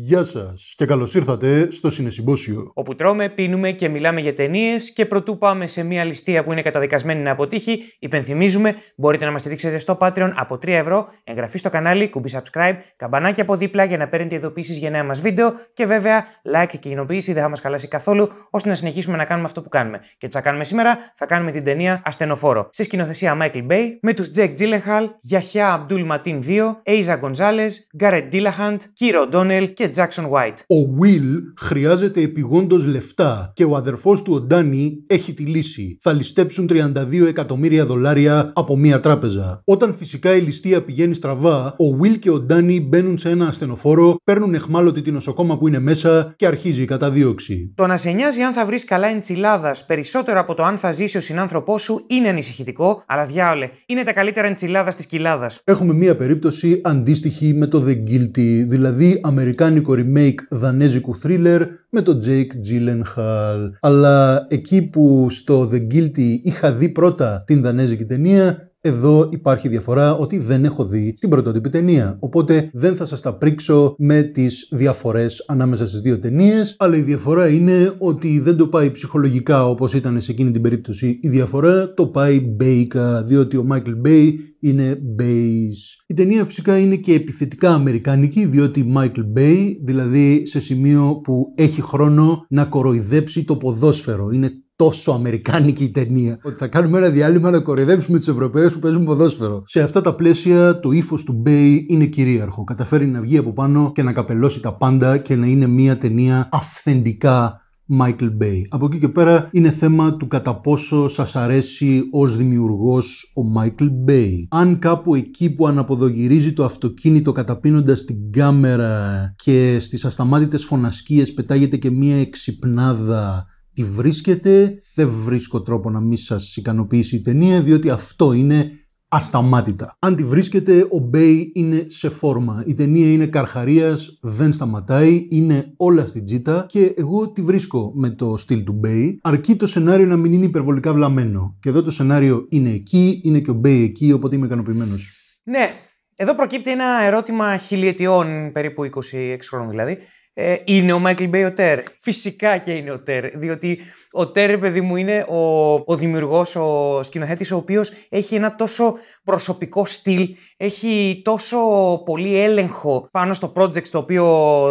Γεια σας και καλώς ήρθατε στο Συνεσυμπόσιο. Όπου τρώμε, πίνουμε και μιλάμε για ταινίες και προτού πάμε σε μια ληστεία που είναι καταδικασμένη να αποτύχει, υπενθυμίζουμε μπορείτε να μας στηρίξετε στο Patreon από 3 ευρώ, εγγραφή στο κανάλι, κουμπί subscribe, καμπανάκι από δίπλα για να παίρνετε ειδοποιήσει για νέα μας βίντεο και βέβαια like και κοινοποίηση δεν θα μας χαλάσει καθόλου ώστε να συνεχίσουμε να κάνουμε αυτό που κάνουμε. Και τι θα κάνουμε σήμερα, θα κάνουμε την ταινία Ασθενοφόρο σε σκηνοθεσία Michael Bay με τους Jack Gyllenhaal, Γιαχιά Αμπτούλ Ματίν 2, Aiza Gonzalez, Dillahunt, Kiro Donnell και Jackson White. Ο Will χρειάζεται επιγόντως λεφτά και ο αδερφός του ο Ντάνι έχει τη λύση. Θα ληστέψουν 32 εκατομμύρια δολάρια από μία τράπεζα. Όταν φυσικά η ληστεία πηγαίνει στραβά, ο Will και ο Ντάνι μπαίνουν σε ένα ασθενοφόρο, παίρνουν εχμάλωτη την νοσοκόμα που είναι μέσα και αρχίζει η καταδίωξη. Το να σε νοιάζει αν θα βρεις καλά εντσιλάδας περισσότερο από το αν θα ζήσει ο συνάνθρωπός σου είναι ανησυχητικό, αλλά διάολε, είναι τα καλύτερα εντσιλάδας της κοιλάδας. Έχουμε μία περίπτωση αντίστοιχη με το The Guilty, δηλαδή αμερικά βρετάνικο remake δανέζικου thriller με τον Jake Gyllenhaal. Αλλά εκεί που στο The Guilty είχα δει πρώτα την δανέζικη ταινία, εδώ υπάρχει διαφορά ότι δεν έχω δει την πρωτότυπη ταινία. Οπότε δεν θα σας τα πρίξω με τις διαφορές ανάμεσα στις δύο ταινίες. Αλλά η διαφορά είναι ότι δεν το πάει ψυχολογικά όπως ήταν σε εκείνη την περίπτωση. Η διαφορά το πάει μπέικα, διότι ο Μάικλ Μπέι είναι base. Η ταινία φυσικά είναι και επιθετικά αμερικάνικη, διότι Michael Bay, δηλαδή σε σημείο που έχει χρόνο να κοροϊδέψει το ποδόσφαιρο. Είναι τόσο αμερικάνικη η ταινία. Ότι θα κάνουμε ένα διάλειμμα να κοροϊδέψουμε τους Ευρωπαίους που παίζουν ποδόσφαιρο. Σε αυτά τα πλαίσια, το ύφος του Μπέι είναι κυρίαρχο. Καταφέρει να βγει από πάνω και να καπελώσει τα πάντα και να είναι μια ταινία αυθεντικά Michael Bay. Από εκεί και πέρα είναι θέμα του κατά πόσο σας αρέσει ως δημιουργός ο Michael Bay. Αν κάπου εκεί που αναποδογυρίζει το αυτοκίνητο καταπίνοντας την κάμερα και στις ασταμάτητες φωνασκίες πετάγεται και μία εξυπνάδα τη βρίσκεται, Δεν βρίσκω τρόπο να μην σας ικανοποιήσει η ταινία, διότι αυτό είναι ασταμάτητα. Αν τη βρίσκεται, ο Μπέι είναι σε φόρμα. Η ταινία είναι καρχαρίας, δεν σταματάει, είναι όλα στην τζίτα και εγώ τη βρίσκω με το στυλ του Μπέι. Αρκεί το σενάριο να μην είναι υπερβολικά βλαμμένο. Και εδώ το σενάριο είναι εκεί, είναι και ο Μπέι εκεί, οπότε είμαι ικανοποιημένος. Ναι, εδώ προκύπτει ένα ερώτημα χιλιετιών, περίπου 26 χρόνων δηλαδή. Ε, είναι ο Μάικλ Μπέι ο Τέρ. Φυσικά και είναι ο Τέρ. Διότι ο Τέρ, παιδί μου, είναι ο, ο δημιουργός, ο σκηνοθέτης, ο οποίος έχει ένα τόσο προσωπικό στυλ, έχει τόσο πολύ έλεγχο πάνω στο project στο οποίο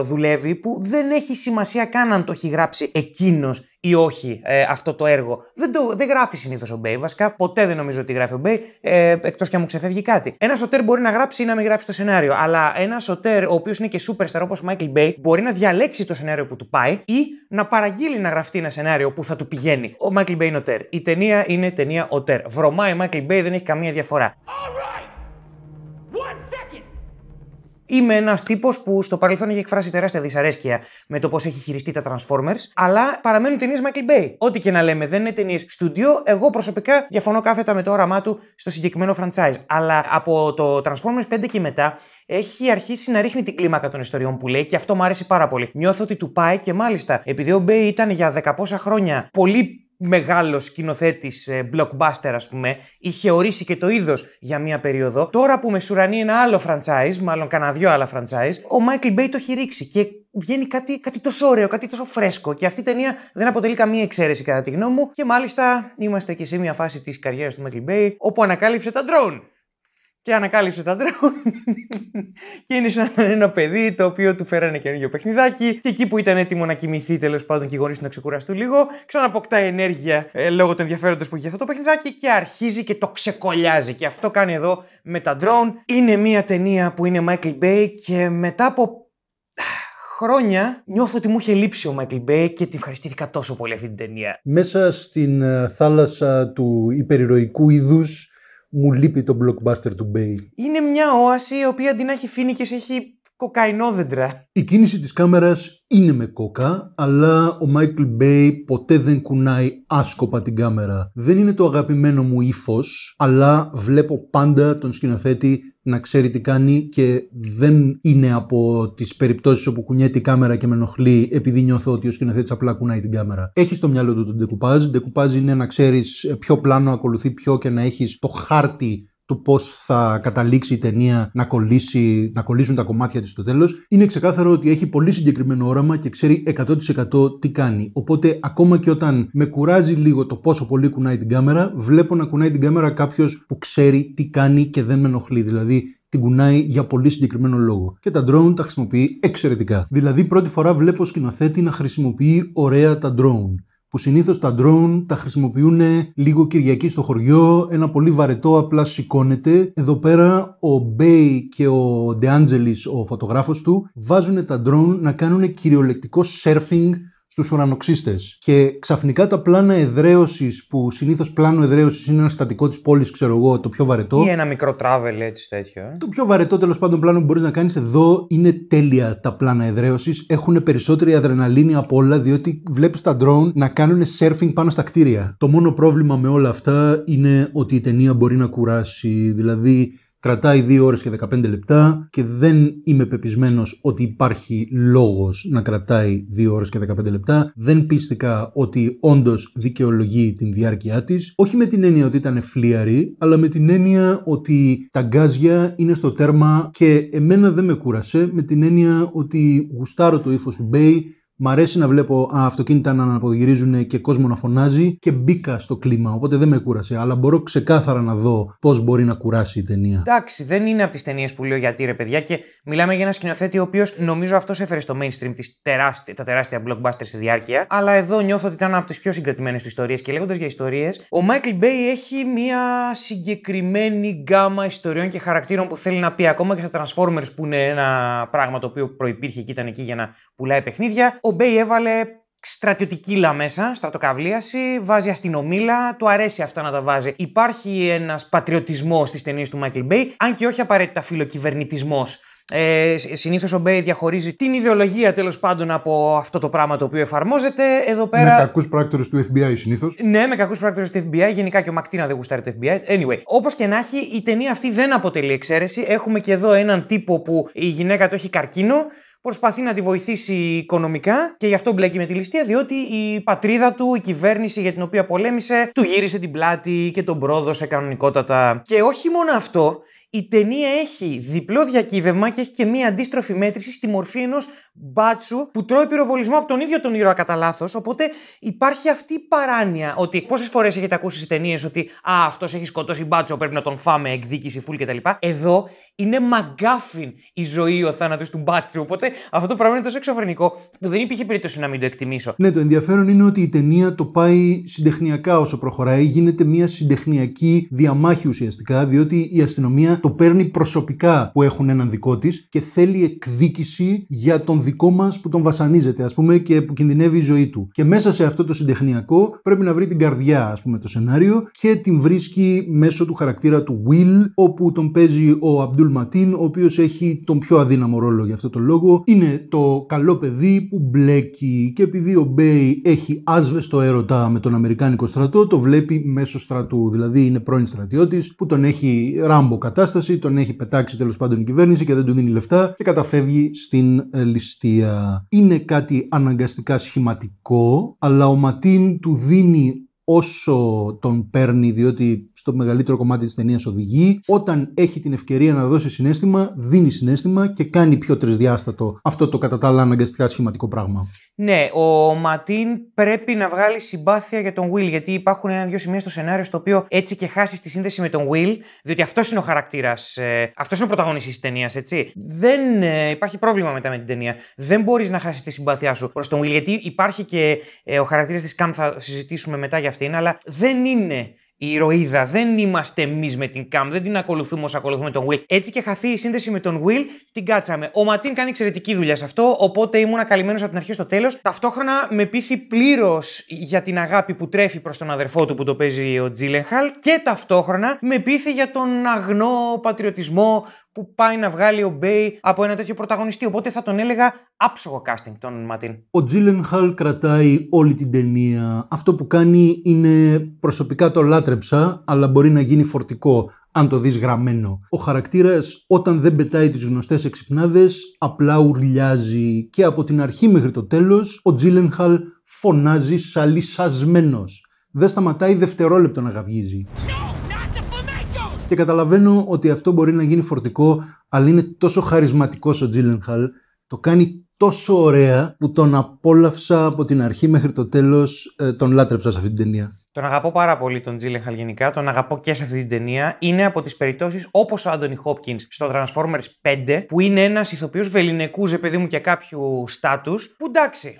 δουλεύει που δεν έχει σημασία καν αν το έχει γράψει εκείνος ή όχι ε, αυτό το έργο. Δεν, το, δεν γράφει συνήθως ο Μπέι, βασικά. Ποτέ δεν νομίζω ότι γράφει ο Μπέι, ε, εκτός και αν μου ξεφεύγει κάτι. Ένα σωτέρ μπορεί να γράψει ή να μην γράψει το σενάριο, αλλά ένα σωτέρ, ο οποίος είναι και σούπερστερ όπως ο Μάικλ Μπέι, μπορεί να διαλέξει το σενάριο που του πάει ή να παραγγείλει να γραφτεί ένα σενάριο που θα του πηγαίνει. Ο Μάικλ Μπέι είναι ο Η ταινία είναι ταινία ο Βρωμάει ο Μάικλ Μπέι, δεν έχει καμία διαφορά. Είμαι ένας τύπος που στο παρελθόν έχει εκφράσει τεράστια δυσαρέσκεια με το πώς έχει χειριστεί τα Transformers, αλλά παραμένουν ταινίες Michael Bay. Ό,τι και να λέμε, δεν είναι ταινίες στούντιο. Εγώ προσωπικά διαφωνώ κάθετα με το όραμά του στο συγκεκριμένο franchise. Αλλά από το Transformers 5 και μετά έχει αρχίσει να ρίχνει την κλίμακα των ιστοριών που λέει και αυτό μου άρεσε πάρα πολύ. Νιώθω ότι του πάει και μάλιστα επειδή ο Bay ήταν για δεκαπόσα χρόνια πολύ μεγάλος σκηνοθέτης ε, blockbuster, ας πούμε, είχε ορίσει και το είδος για μία περίοδο. Τώρα που μεσουρανεί ένα άλλο franchise, μάλλον κανένα δυο άλλα franchise, ο Michael Bay το έχει ρίξει και βγαίνει κάτι, κάτι τόσο ωραίο, κάτι τόσο φρέσκο. Και αυτή η ταινία δεν αποτελεί καμία εξαίρεση, κατά τη γνώμη μου. Και μάλιστα είμαστε και σε μία φάση της καριέρας του Michael Bay, όπου ανακάλυψε τα drone και ανακάλυψε τα είναι σαν ένα παιδί το οποίο του φέρανε καινούργιο παιχνιδάκι. Και εκεί που ήταν έτοιμο να κοιμηθεί, τέλος πάντων, και οι γονείς του να ξεκουραστούν λίγο, ξαναποκτά ενέργεια ε, λόγω των ενδιαφέροντο που είχε αυτό το παιχνιδάκι και αρχίζει και το ξεκολλιάζει. Και αυτό κάνει εδώ με τα drone. Είναι μια ταινία που είναι Michael Bay και μετά από χρόνια νιώθω ότι μου είχε λείψει ο Μάικλ Μπέι και την ευχαριστήθηκα τόσο πολύ αυτή την ταινία. Μέσα στην ε, θάλασσα του υπερηρωικού είδους μου λείπει το blockbuster του Μπέιλ. Είναι μια όαση η οποία αντί να έχει σε έχει κοκαϊνόδεντρα. Η κίνηση της κάμερας είναι με κόκα, αλλά ο Μάικλ Μπέι ποτέ δεν κουνάει άσκοπα την κάμερα. Δεν είναι το αγαπημένο μου ύφος, αλλά βλέπω πάντα τον σκηνοθέτη να ξέρει τι κάνει και δεν είναι από τις περιπτώσεις όπου κουνιέται η κάμερα και με ενοχλεί επειδή νιώθω ότι ο σκηνοθέτης απλά κουνάει την κάμερα. Έχει στο μυαλό του τον ντεκουπάζ. Ντεκουπάζ είναι να ξέρεις ποιο πλάνο ακολουθεί ποιο και να έχεις το χάρτη το πώς θα καταλήξει η ταινία να, κολλήσει, να κολλήσουν τα κομμάτια της στο τέλος. Είναι ξεκάθαρο ότι έχει πολύ συγκεκριμένο όραμα και ξέρει 100% τι κάνει. Οπότε, ακόμα και όταν με κουράζει λίγο το πόσο πολύ κουνάει την κάμερα, βλέπω να κουνάει την κάμερα κάποιος που ξέρει τι κάνει και δεν με ενοχλεί. Δηλαδή, την κουνάει για πολύ συγκεκριμένο λόγο. Και τα drone τα χρησιμοποιεί εξαιρετικά. Δηλαδή, πρώτη φορά βλέπω σκηνοθέτη να χρησιμοποιεί ωραία τα drone που συνήθως τα drone τα χρησιμοποιούν λίγο Κυριακή στο χωριό, ένα πολύ βαρετό απλά σηκώνεται. Εδώ πέρα ο Μπέι και ο Ντεάντζελη, ο φωτογράφος του, βάζουν τα drone να κάνουν κυριολεκτικό σέρφινγκ, στους ουρανοξύστες. Και ξαφνικά τα πλάνα εδραίωσης, που συνήθως πλάνο εδραίωσης είναι ένα στατικό της πόλης, ξέρω εγώ, το πιο βαρετό. Ή ένα μικρό travel έτσι τέτοιο. Ε. Το πιο βαρετό τέλος πάντων πλάνο που μπορείς να κάνεις εδώ είναι τέλεια τα πλάνα εδραίωσης. Έχουν περισσότερη αδρεναλίνη από όλα, διότι βλέπεις τα drone να κάνουν surfing πάνω στα κτίρια. Το μόνο πρόβλημα με όλα αυτά είναι ότι η ταινία μπορεί να κουράσει, δηλαδή κρατάει 2 ώρες και 15 λεπτά και δεν είμαι πεπισμένος ότι υπάρχει λόγος να κρατάει 2 ώρες και 15 λεπτά. Δεν πίστηκα ότι όντως δικαιολογεί την διάρκεια της. Όχι με την έννοια ότι ήταν φλίαρη, αλλά με την έννοια ότι τα γκάζια είναι στο τέρμα και εμένα δεν με κούρασε με την έννοια ότι γουστάρω το ύφος του Μπέι, Μ' αρέσει να βλέπω α, αυτοκίνητα να αναποδηγυρίζουν και κόσμο να φωνάζει και μπήκα στο κλίμα. Οπότε δεν με κούρασε. Αλλά μπορώ ξεκάθαρα να δω πώς μπορεί να κουράσει η ταινία. Εντάξει, δεν είναι από τις ταινίες που λέω γιατί ρε παιδιά. Και μιλάμε για ένα σκηνοθέτη ο οποίος νομίζω αυτός έφερε στο mainstream τις τεράστι... τα τεράστια blockbuster σε διάρκεια. Αλλά εδώ νιώθω ότι ήταν από τις πιο συγκρατημένες του ιστορίες. Και λέγοντας για ιστορίες, ο Μάικλ Μπέι έχει μία συγκεκριμένη γκάμα ιστοριών και χαρακτήρων που θέλει να πει ακόμα και στα Transformers που είναι ένα πράγμα το οποίο προπήρχε και ήταν εκεί για να πουλάει παιχνίδια. Ο Μπέι έβαλε στρατιωτική στρατιωτικήλα μέσα, στρατοκαυλίαση, βάζει αστυνομήλα, του αρέσει αυτά να τα βάζει. Υπάρχει ένας πατριωτισμός στις ταινίες του Μάικλ Μπέι, αν και όχι απαραίτητα φιλοκυβερνητισμός. Ε, Συνήθως ο Μπέι διαχωρίζει την ιδεολογία τέλος πάντων από αυτό το πράγμα το οποίο εφαρμόζεται. Εδώ πέρα... Με κακούς πράκτορες του FBI συνήθως. Ναι, με κακούς πράκτορες του FBI. Γενικά και ο Μακτίνα δεν γουστάρει το FBI. Anyway, όπως και να έχει, η ταινία αυτή δεν αποτελεί εξαίρεση. Έχουμε και εδώ έναν τύπο που η γυναίκα του έχει καρκίνο προσπαθεί να τη βοηθήσει οικονομικά και γι' αυτό μπλέκει με τη ληστεία, διότι η πατρίδα του, η κυβέρνηση για την οποία πολέμησε, του γύρισε την πλάτη και τον πρόδωσε κανονικότατα. Και όχι μόνο αυτό, η ταινία έχει διπλό διακύβευμα και έχει και μία αντίστροφη μέτρηση στη μορφή ενός μπάτσου που τρώει πυροβολισμό από τον ίδιο τον ήρωα κατά λάθος. Οπότε υπάρχει αυτή η παράνοια ότι πόσες φορές έχετε ακούσει στι ταινίες ότι Α, αυτός έχει σκοτώσει μπάτσο, πρέπει να τον φάμε, εκδίκηση, φουλ κτλ. Εδώ είναι μαγκάφιν η ζωή ο θάνατος του μπάτσου. Οπότε αυτό το πράγμα είναι τόσο εξωφρενικό που δεν υπήρχε περίπτωση να μην το εκτιμήσω. Ναι, το ενδιαφέρον είναι ότι η ταινία το πάει συντεχνιακά όσο προχωράει. Γίνεται μια συντεχνιακή διαμάχη ουσιαστικά, διότι η αστυνομία το παίρνει προσωπικά που έχουν έναν δικό της και θέλει εκδίκηση για τον δικό μας που τον βασανίζεται, ας πούμε, και που κινδυνεύει η ζωή του. Και μέσα σε αυτό το συντεχνιακό πρέπει να βρει την καρδιά, ας πούμε, το σενάριο και την βρίσκει μέσω του χαρακτήρα του Will, όπου τον παίζει ο Αμπτούλ Αμπτούλ Ματίν, ο οποίος έχει τον πιο αδύναμο ρόλο για αυτό το λόγο. Είναι το καλό παιδί που μπλέκει και επειδή ο Μπέι έχει άσβεστο έρωτα με τον Αμερικάνικο στρατό, το βλέπει μέσω στρατού. Δηλαδή είναι πρώην στρατιώτης που τον έχει ράμπο κατάσταση, τον έχει πετάξει τέλος πάντων η κυβέρνηση και δεν του δίνει λεφτά και καταφεύγει στην ε, ληστεία. Είναι κάτι αναγκαστικά σχηματικό, αλλά ο Ματίν του δίνει όσο τον παίρνει, διότι στο μεγαλύτερο κομμάτι της ταινίας οδηγεί. Όταν έχει την ευκαιρία να δώσει συνέστημα, δίνει συνέστημα και κάνει πιο τρισδιάστατο αυτό το κατά τα άλλα αναγκαστικά σχηματικό πράγμα. Ναι, ο Ματίν πρέπει να βγάλει συμπάθεια για τον Will, γιατί υπάρχουν ένα-δύο σημεία στο σενάριο στο οποίο έτσι και χάσεις τη σύνδεση με τον Will, διότι αυτός είναι ο χαρακτήρας, ε, αυτός είναι ο πρωταγωνιστής της ταινίας, έτσι. Δεν ε, υπάρχει πρόβλημα μετά με την ταινία. Δεν μπορείς να χάσεις τη συμπάθειά σου προς τον Will, γιατί υπάρχει και ε, ο χαρακτήρας της Καμ, θα συζητήσουμε μετά για αλλά δεν είναι η ηρωίδα. Δεν είμαστε εμείς με την Καμ, δεν την ακολουθούμε όσο ακολουθούμε τον Will. Έτσι και χαθεί η σύνδεση με τον Will, την κάτσαμε. Ο Ματίν κάνει εξαιρετική δουλειά σε αυτό, οπότε ήμουν καλυμμένος από την αρχή στο τέλος. Ταυτόχρονα με πείθει πλήρως για την αγάπη που τρέφει προς τον αδερφό του που το παίζει ο Τζίλεχαλ και ταυτόχρονα με πείθει για τον αγνό πατριωτισμό που πάει να βγάλει ο Μπέι από ένα τέτοιο πρωταγωνιστή. Οπότε θα τον έλεγα άψογο casting τον Ματίν. Ο Χάλ κρατάει όλη την ταινία. Αυτό που κάνει είναι προσωπικά το λάτρεψα, αλλά μπορεί να γίνει φορτικό αν το δεις γραμμένο. Ο χαρακτήρας όταν δεν πετάει τις γνωστές εξυπνάδες απλά ουρλιάζει και από την αρχή μέχρι το τέλος ο Τζίλενχαλ φωνάζει σαλισσασμένος. Δεν σταματάει δευτερόλεπτο να γαυγίζει και καταλαβαίνω ότι αυτό μπορεί να γίνει φορτικό, αλλά είναι τόσο χαρισματικός ο Τζίλενχαλ, το κάνει τόσο ωραία που τον απόλαυσα από την αρχή μέχρι το τέλος ε, τον λάτρεψα σε αυτή την ταινία. Τον αγαπώ πάρα πολύ τον Τζίλεχαλ γενικά, τον αγαπώ και σε αυτή την ταινία. Είναι από τις περιπτώσεις όπως ο Άντωνι Χόπκιν στο Transformers 5, που είναι ένας ηθοποιός βεληνικού, επειδή μου και κάποιου στάτους, που εντάξει,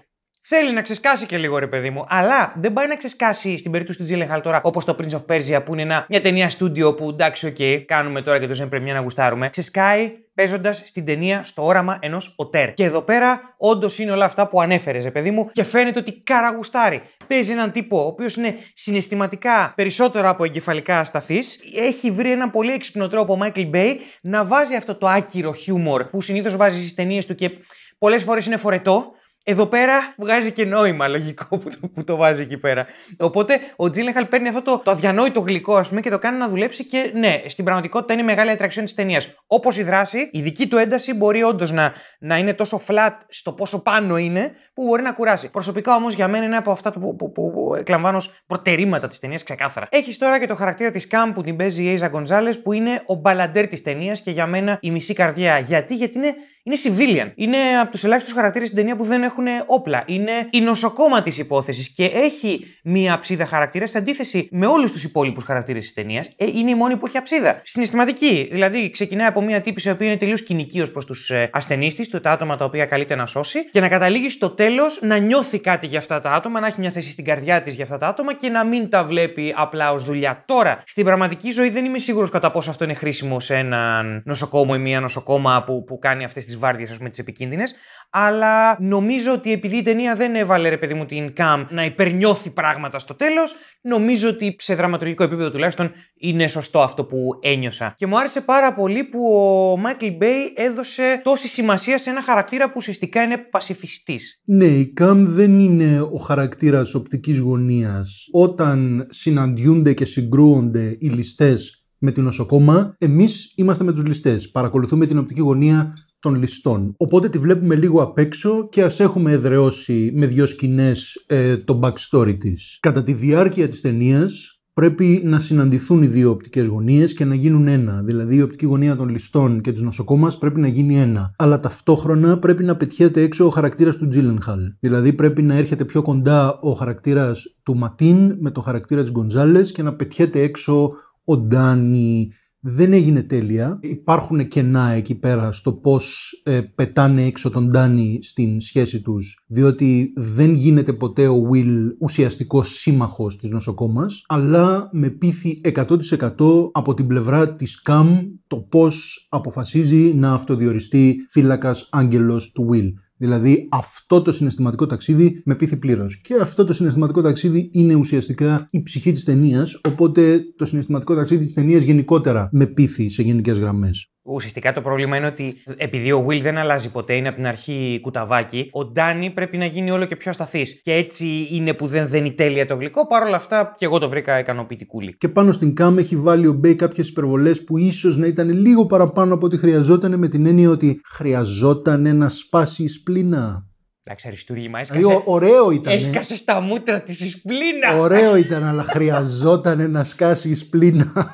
Θέλει να ξεσκάσει και λίγο ρε παιδί μου, αλλά δεν πάει να ξεσκάσει στην περίπτωση του Τζίλεχαλ τώρα όπως το Prince of Persia που είναι ένα, μια ταινία στούντιο που εντάξει, οκ, κάνουμε τώρα και το Premier να γουστάρουμε. Ξεσκάει παίζοντας στην ταινία στο όραμα ενός οτέρ. Και εδώ πέρα, όντως είναι όλα αυτά που ανέφερες, ρε παιδί μου, και φαίνεται ότι καραγουστάρει. Παίζει έναν τύπο, ο οποίος είναι συναισθηματικά περισσότερο από εγκεφαλικά ασταθής. Έχει βρει ένα πολύ έξυπνο τρόπο ο Michael Bay να βάζει αυτό το άκυρο χιούμορ που συνήθως βάζει στις ταινίες του και πολλές φορές είναι φορετό εδώ πέρα βγάζει και νόημα λογικό που το, βάζει εκεί πέρα. Οπότε ο Τζίλεχαλ παίρνει αυτό το, το αδιανόητο γλυκό, ας πούμε, και το κάνει να δουλέψει και ναι, στην πραγματικότητα είναι η μεγάλη ατραξιόν της ταινίας. Όπως η δράση, η δική του ένταση μπορεί όντως να, να είναι τόσο flat στο πόσο πάνω είναι, που μπορεί να κουράσει. Προσωπικά όμως για μένα είναι από αυτά που, που, που, που εκλαμβάνω ως προτερήματα της ταινίας ξεκάθαρα. Έχεις τώρα και το χαρακτήρα της Καμ που την παίζει η Αίζα Γκονζάλες, που είναι ο μπαλαντέρ της ταινίας και για μένα η μισή καρδιά. Γιατί, γιατί είναι είναι civilian. Είναι από τους ελάχιστους χαρακτήρες στην ταινία που δεν έχουν όπλα. Είναι η νοσοκόμα της υπόθεσης και έχει μία αψίδα χαρακτήρα σε αντίθεση με όλους τους υπόλοιπους χαρακτήρες της ταινίας. Ε, είναι η μόνη που έχει αψίδα. Συναισθηματική. Δηλαδή, ξεκινάει από μία τύπη η οποία είναι τελείως κοινική ως προς τους ε, ασθενείς της, τα άτομα τα οποία καλείται να σώσει και να καταλήγει στο τέλος να νιώθει κάτι για αυτά τα άτομα, να έχει μια θέση στην καρδιά της για αυτά τα άτομα και να μην τα βλέπει απλά ως δουλειά. Τώρα, στην πραγματική ζωή δεν είμαι σίγουρος κατά πόσο αυτό είναι χρήσιμο σε έναν νοσοκόμο ή μία νοσοκόμα που, που κάνει αυτές τις βάρδιες, ας πούμε, τις επικίνδυνες. Αλλά νομίζω ότι επειδή η ταινία δεν έβαλε, ρε παιδί μου, την Καμ να υπερνιώθει πράγματα στο τέλος, νομίζω ότι σε δραματουργικό επίπεδο τουλάχιστον είναι σωστό αυτό που ένιωσα. Και μου άρεσε πάρα πολύ που ο Μάικλ Μπέι έδωσε τόση σημασία σε ένα χαρακτήρα που ουσιαστικά είναι πασιφιστής. Ναι, η Καμ δεν είναι ο χαρακτήρας οπτικής γωνίας. Όταν συναντιούνται και συγκρούονται οι ληστές με την νοσοκόμα, εμείς είμαστε με τους ληστές. Παρακολουθούμε την οπτική γωνία των ληστών. Οπότε τη βλέπουμε λίγο απ' έξω και ας έχουμε εδραιώσει με δύο σκηνές ε, το backstory της. Κατά τη διάρκεια της ταινίας πρέπει να συναντηθούν οι δύο οπτικές γωνίες και να γίνουν ένα. Δηλαδή, η οπτική γωνία των ληστών και της Νοσοκόμας πρέπει να γίνει ένα. Αλλά ταυτόχρονα πρέπει να πετιέται έξω ο χαρακτήρας του Τζίλενχαλ. Δηλαδή, πρέπει να έρχεται πιο κοντά ο χαρακτήρας του Ματίν με το χαρακτήρα της Γκοντζάλε και να πετιέται έξω ο Ντάνι δεν έγινε τέλεια. Υπάρχουν κενά εκεί πέρα στο πώς ε, πετάνε έξω τον Τάνι στην σχέση τους, διότι δεν γίνεται ποτέ ο Will ουσιαστικός σύμμαχος της νοσοκόμας, αλλά με πείθει 100% από την πλευρά της Καμ το πώς αποφασίζει να αυτοδιοριστεί φύλακας άγγελος του Will. Δηλαδή αυτό το συναισθηματικό ταξίδι με πείθει πλήρως. Και αυτό το συναισθηματικό ταξίδι είναι ουσιαστικά η ψυχή της ταινίας. Οπότε το συναισθηματικό ταξίδι της ταινίας γενικότερα με πείθει σε γενικές γραμμές. Ουσιαστικά το πρόβλημα είναι ότι επειδή ο Will δεν αλλάζει ποτέ, είναι από την αρχή κουταβάκι, ο Ντάνι πρέπει να γίνει όλο και πιο ασταθής. Και έτσι είναι που δεν δένει τέλεια το γλυκό. Παρ' αυτά, και εγώ το βρήκα ικανοποιητικούλη. Και πάνω στην κάμ έχει βάλει ο Μπέι κάποιες υπερβολές που ίσως να ήταν λίγο παραπάνω από ό,τι χρειαζόταν με την έννοια ότι χρειαζόταν να σπάσει η σπλήνα. Εντάξει, αριστούργημα. Έσκασε... ωραίο ήταν. Έσκασε στα μούτρα της η σπλήνα. Ωραίο ήταν, αλλά χρειαζόταν να σκάσει η σπλήνα.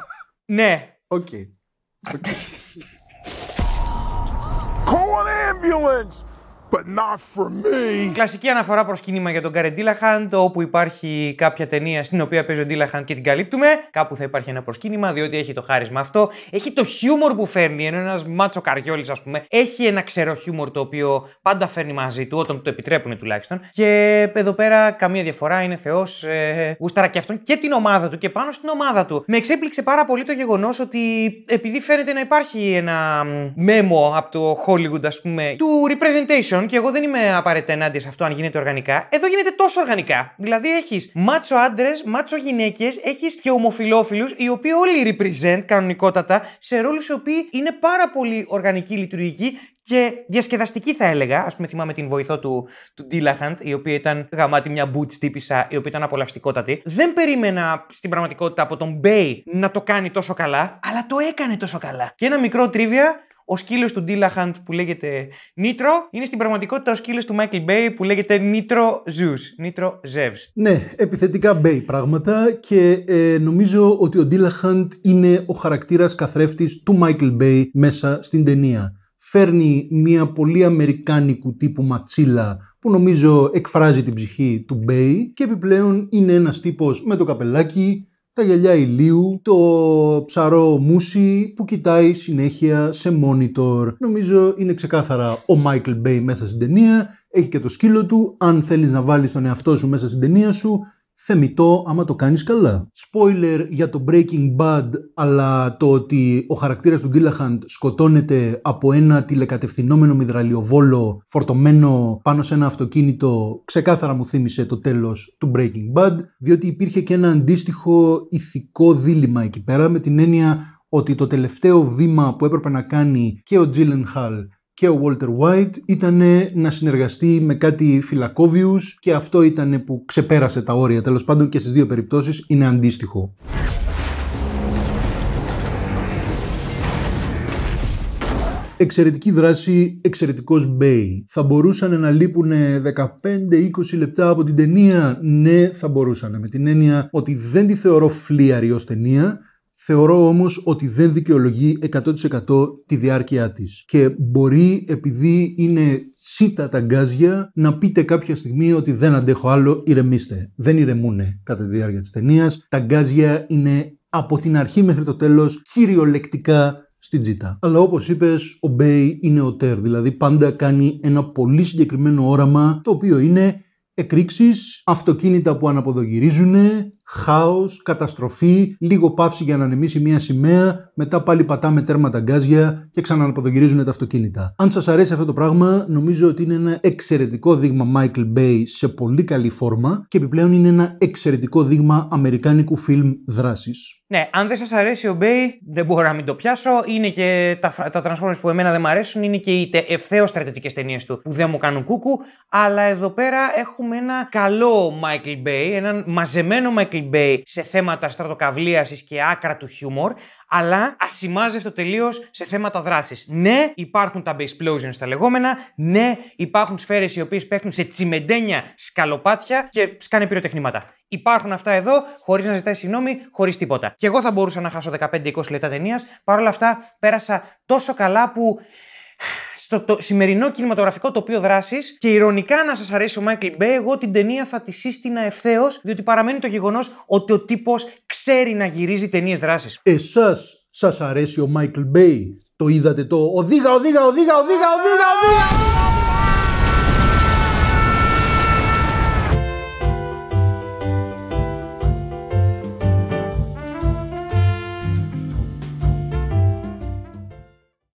ναι. Okay. Call an ambulance! But not for me. Κλασική αναφορά προς για τον Κάρεν Ντίλαχαντ, όπου υπάρχει κάποια ταινία στην οποία παίζει ο Ντίλαχαντ και την καλύπτουμε. Κάπου θα υπάρχει ένα προσκύνημα, διότι έχει το χάρισμα αυτό. Έχει το χιούμορ που φέρνει, ενώ ένας μάτσο καριόλης, ας πούμε, έχει ένα ξερό χιούμορ το οποίο πάντα φέρνει μαζί του, όταν του το επιτρέπουν τουλάχιστον. Και εδώ πέρα καμία διαφορά, είναι Θεός. Ε, γούσταρα και αυτόν και την ομάδα του και πάνω στην ομάδα του. Με εξέπληξε πάρα πολύ το γεγονός ότι επειδή φαίνεται να υπάρχει ένα μέμο από το Hollywood, ας πούμε, του representation και εγώ δεν είμαι απαραίτητα ενάντια σε αυτό αν γίνεται οργανικά, εδώ γίνεται τόσο οργανικά. Δηλαδή έχεις μάτσο άντρες, μάτσο γυναίκες, έχεις και ομοφυλόφιλου, οι οποίοι όλοι represent κανονικότατα σε ρόλους οι οποίοι είναι πάρα πολύ οργανικοί, λειτουργικοί και διασκεδαστική θα έλεγα. Ας πούμε, θυμάμαι την βοηθό του, του Ντίλαχαντ, η οποία ήταν γαμάτη μια boots τύπησα, η οποία ήταν απολαυστικότατη. Δεν περίμενα στην πραγματικότητα από τον Μπέι να το κάνει τόσο καλά, αλλά το έκανε τόσο καλά. Και ένα μικρό τρίβια, ο σκύλος του Ντίλαχαντ που λέγεται Νίτρο είναι στην πραγματικότητα ο σκύλος του Μάικλ Μπέι που λέγεται Νίτρο Ζους. Νίτρο Ζεύς. Ναι, επιθετικά Μπέι πράγματα και ε, νομίζω ότι ο Ντίλαχαντ είναι ο χαρακτήρας καθρέφτης του Μάικλ Μπέι μέσα στην ταινία. Φέρνει μια πολύ αμερικάνικου τύπου ματσίλα που νομίζω εκφράζει την ψυχή του Μπέι και επιπλέον είναι ένας τύπος με το καπελάκι, τα γυαλιά ηλίου, το ψαρό μουσι που κοιτάει συνέχεια σε monitor. Νομίζω είναι ξεκάθαρα ο Michael Bay μέσα στην ταινία, έχει και το σκύλο του, αν θέλεις να βάλεις τον εαυτό σου μέσα στην ταινία σου, θεμητό άμα το κάνεις καλά. Spoiler για το Breaking Bad, αλλά το ότι ο χαρακτήρας του Γκίλαχαντ σκοτώνεται από ένα τηλεκατευθυνόμενο μυδραλιοβόλο φορτωμένο πάνω σε ένα αυτοκίνητο, ξεκάθαρα μου θύμισε το τέλος του Breaking Bad, διότι υπήρχε και ένα αντίστοιχο ηθικό δίλημα εκεί πέρα, με την έννοια ότι το τελευταίο βήμα που έπρεπε να κάνει και ο Τζίλεν Χαλ και ο Walter White ήταν να συνεργαστεί με κάτι φυλακόβιους και αυτό ήταν που ξεπέρασε τα όρια. Τέλος πάντων και στις δύο περιπτώσεις είναι αντίστοιχο. Εξαιρετική δράση, εξαιρετικός Μπέι. Θα μπορούσαν να λείπουν 15-20 λεπτά από την ταινία. Ναι, θα μπορούσαν. Με την έννοια ότι δεν τη θεωρώ φλίαρη ως ταινία, Θεωρώ όμως ότι δεν δικαιολογεί 100% τη διάρκεια της. Και μπορεί, επειδή είναι τσίτα τα γκάζια, να πείτε κάποια στιγμή ότι δεν αντέχω άλλο, ηρεμήστε. Δεν ηρεμούνε κατά τη διάρκεια της ταινίας. Τα γκάζια είναι από την αρχή μέχρι το τέλος κυριολεκτικά στην τσίτα. Αλλά όπως είπες, ο Μπέι είναι ο Τέρ, δηλαδή πάντα κάνει ένα πολύ συγκεκριμένο όραμα, το οποίο είναι εκρήξεις, αυτοκίνητα που αναποδογυρίζουν, χάος, καταστροφή, λίγο παύση για να ανεμίσει μια σημαία, μετά πάλι πατάμε τέρμα τα γκάζια και ξαναποδογυρίζουν τα αυτοκίνητα. Αν σας αρέσει αυτό το πράγμα, νομίζω ότι είναι ένα εξαιρετικό δείγμα Michael Bay σε πολύ καλή φόρμα και επιπλέον είναι ένα εξαιρετικό δείγμα αμερικάνικου φιλμ δράσης. Ναι, αν δεν σας αρέσει ο Bay, δεν μπορώ να μην το πιάσω. Είναι και τα, τα Transformers που εμένα δεν μου αρέσουν, είναι και οι ευθέως στρατιωτικές ταινίες του που δεν μου κάνουν κούκου. Αλλά εδώ πέρα έχουμε ένα καλό Michael Bay, έναν μαζεμένο Michael σε θέματα στρατοκαυλίασης και άκρα του χιούμορ, αλλά ασημάζευτο τελείως σε θέματα δράσης. Ναι, υπάρχουν τα base explosions τα λεγόμενα, ναι, υπάρχουν σφαίρες οι οποίες πέφτουν σε τσιμεντένια σκαλοπάτια και σκάνε πυροτεχνήματα. Υπάρχουν αυτά εδώ, χωρίς να ζητάει συγγνώμη, χωρίς τίποτα. Και εγώ θα μπορούσα να χάσω 15-20 λεπτά ταινίας, παρόλα αυτά πέρασα τόσο καλά που στο το σημερινό κινηματογραφικό τοπίο δράσης. Και ηρωνικά να σας αρέσει ο Μάικλ Μπέ, εγώ την ταινία θα τη σύστηνα ευθέως, διότι παραμένει το γεγονός ότι ο τύπος ξέρει να γυρίζει ταινίες δράσης. Εσάς σας αρέσει ο Μάικλ Μπέ Το είδατε το. ο οδήγα, οδήγα, οδίγα ο δίγα